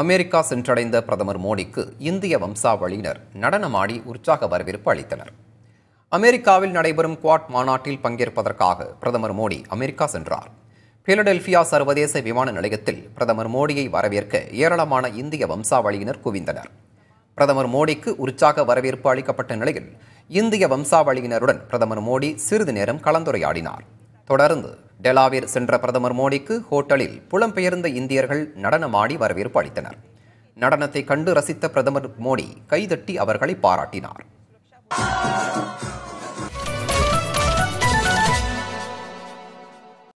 America சென்றடைந்த பிரதமர் மோடிக்கு இந்திய வம்சாவளியினர் நடனமாடி உற்சாக வரவேற்பு அளித்தனர் அமெரிக்காவில் நடைபெறும் குவாட் மாநாட்டில் பங்கேற்பதற்காக பிரதமர் மோடி அமெரிக்கா சென்றார் பிலடெல்பியா சர்வதேச விமான நிலையத்தில் பிரதமர் மோடியை வரவேற்க ஏராளமான இந்திய வம்சாவளியினர் குவிந்தனர் பிரதமர் மோடிக்கு உற்சாக வரவேற்பு அளிக்கப்பட்ட நிலையில் இந்திய வம்சாவளியினருடன் பிரதமர் மோடி சிறிது நேரம் கலந்துரையாடினார் தொடர்ந்து டெலாவிர் சென்ற பிரதமர் மோடிக்கு ஹோட்டலில் புலம்பெயர்ந்த இந்தியர்கள் நடனமாடி வரவேற்பு அளித்தனர் நடனத்தை கண்டு ரசித்த பிரதமர் மோடி கைதட்டி அவர்களை பாராட்டினார்